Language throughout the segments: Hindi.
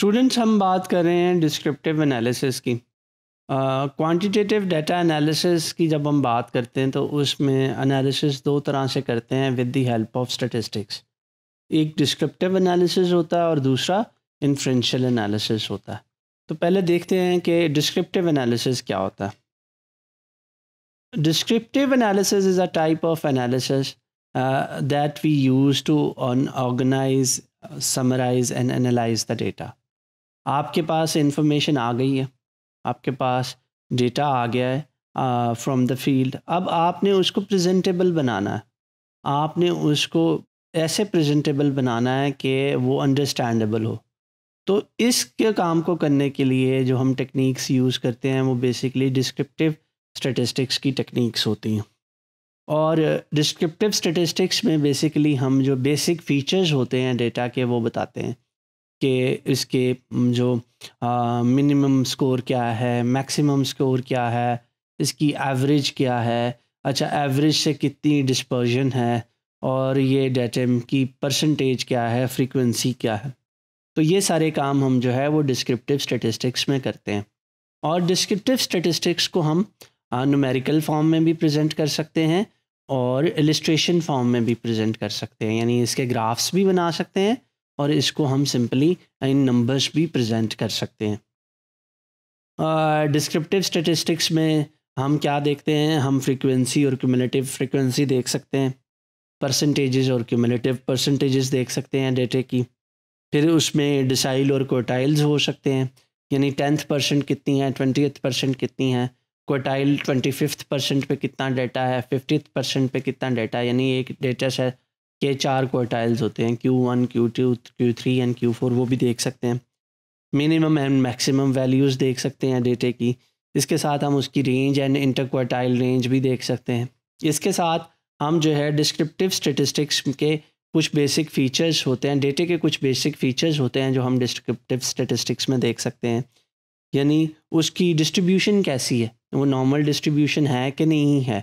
स्टूडेंट्स हम बात कर रहे हैं डिस्क्रिप्टिव एनालिसिस की क्वांटिटेटिव डेटा एनालिसिस की जब हम बात करते हैं तो उसमें एनालिसिस दो तरह से करते हैं with the help of statistics एक डिस्क्रिप्टिव एनालिसिस होता है और दूसरा इन्फ्रेंशियल एनालिसिस होता है तो पहले देखते हैं कि डिस्क्रिप्टिव एनालिसिस क्या होता है descriptive analysis is a type of analysis that we use to organise summarise and analyse the data आपके पास इंफॉर्मेशन आ गई है आपके पास डेटा आ गया है फ्रॉम द फील्ड अब आपने उसको प्रेजेंटेबल बनाना है आपने उसको ऐसे प्रेजेंटेबल बनाना है कि वो अंडरस्टैंडेबल हो तो इसके काम को करने के लिए जो हम टेक्निक्स यूज़ करते हैं वो बेसिकली डिस्क्रिप्टिव स्टेटिस्टिक्स की टेक्निक्स होती हैं और डिस्क्रिप्टिव स्टेटिस्टिक्स में बेसिकली हम जो बेसिक फीचर्स होते हैं डेटा के वो बताते हैं के इसके जो मिनिमम स्कोर क्या है मैक्सिमम स्कोर क्या है इसकी एवरेज क्या है अच्छा एवरेज से कितनी डिस्पर्जन है और ये डेटम की परसेंटेज क्या है फ्रीक्वेंसी क्या है तो ये सारे काम हम जो है वो डिस्क्रिप्टिव स्टेटिस्टिक्स में करते हैं और डिस्क्रिप्टिव स्टेटिस्टिक्स को हम नुमेरिकल फॉर्म में भी प्रेजेंट कर सकते हैं और इलिस्ट्रेशन फॉर्म में भी प्रेजेंट कर सकते हैं यानी इसके ग्राफ्स भी बना सकते हैं और इसको हम सिंपली इन नंबर्स भी प्रेजेंट कर सकते हैं डिस्क्रिप्टिव uh, स्टेटिस्टिक्स में हम क्या देखते हैं हम फ्रीक्वेंसी और क्यूमुलेटिव फ्रीक्वेंसी देख सकते हैं परसेंटेजेस और क्यूमुलेटिव परसेंटेजेस देख सकते हैं डेटे की फिर उसमें डिसाइल और कोटाइल्स हो सकते हैं यानी टेंथ परसेंट कितनी है ट्वेंटी परसेंट कितनी है कोटाइल ट्वेंटी फिफ्थ परसेंट पर कितना डेटा है फिफ्टी परसेंट पर कितना डेटा है यानी एक डेटा सेट के चार क्वार्टाइल्स होते हैं Q one Q two Q three and Q four वो भी देख सकते हैं मिनिमम एंड मैक्सिमम वैल्यूज़ देख सकते हैं डेटे की इसके साथ हम उसकी range and inter quartile range भी देख सकते हैं इसके साथ हम जो है डिस्क्रिप्टिव स्टेटिस्टिक्स के कुछ बेसिक फ़ीचर्स होते हैं डेटे के कुछ बेसिक फ़ीचर्स होते हैं जो हम डिस्क्रिप्टिव स्टेटिस्टिक्स में देख सकते हैं यानी उसकी डिस्ट्रीब्यूशन कैसी है वो नॉर्मल डिस्ट्रीब्यूशन है कि नहीं है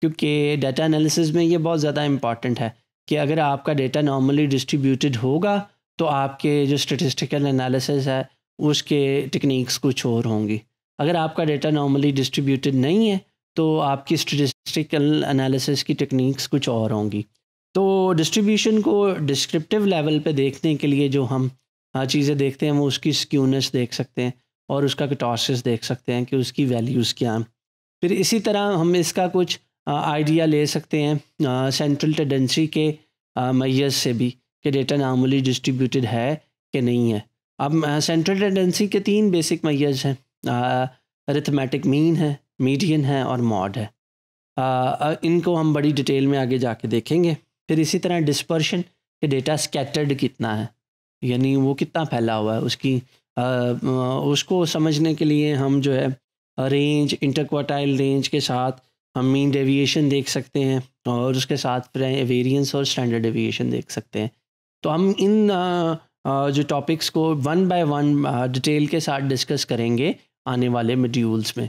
क्योंकि डाटा एनालिसिस में ये बहुत ज़्यादा इम्पॉर्टेंट है कि अगर आपका डेटा नॉर्मली डिस्ट्रीब्यूटेड होगा तो आपके जो स्टेटिस्टिकल एनालिसिस है उसके टेक्निक्स कुछ और होंगी अगर आपका डेटा नॉर्मली डिस्ट्रीब्यूटेड नहीं है तो आपकी स्टेटिस्टिकल एनालिसिस की टेक्निक्स कुछ और होंगी तो डिस्ट्रीब्यूशन को डिस्क्रिप्टिव लेवल पे देखने के लिए जो हम हाँ, चीज़ें देखते हैं वो उसकी स्क्यूनेस देख सकते हैं और उसका कटॉसिस देख सकते हैं कि उसकी वैल्यूज़ क्या हैं फिर इसी तरह हम इसका कुछ आइडिया ले सकते हैं सेंट्रल टेंडेंसी के मैयस से भी कि डेटा नामूली डिस्ट्रीब्यूटेड है कि नहीं है अब सेंट्रल टेंडेंसी के तीन बेसिक मैयस हैं अरिथमेटिक मीन है मीडियन है और मॉड है आ, इनको हम बड़ी डिटेल में आगे जाके देखेंगे फिर इसी तरह डिस्पर्शन के डेटा स्कैटर्ड कितना है यानी वो कितना फैला हुआ है उसकी आ, उसको समझने के लिए हम जो है रेंज इंटरक्वाटाइल रेंज के साथ हम मीन डेविएशन देख सकते हैं और उसके साथ वेरियंस और स्टैंडर्ड डेविएशन देख सकते हैं तो हम इन जो टॉपिक्स को वन बाय वन डिटेल के साथ डिस्कस करेंगे आने वाले मड्यूल्स में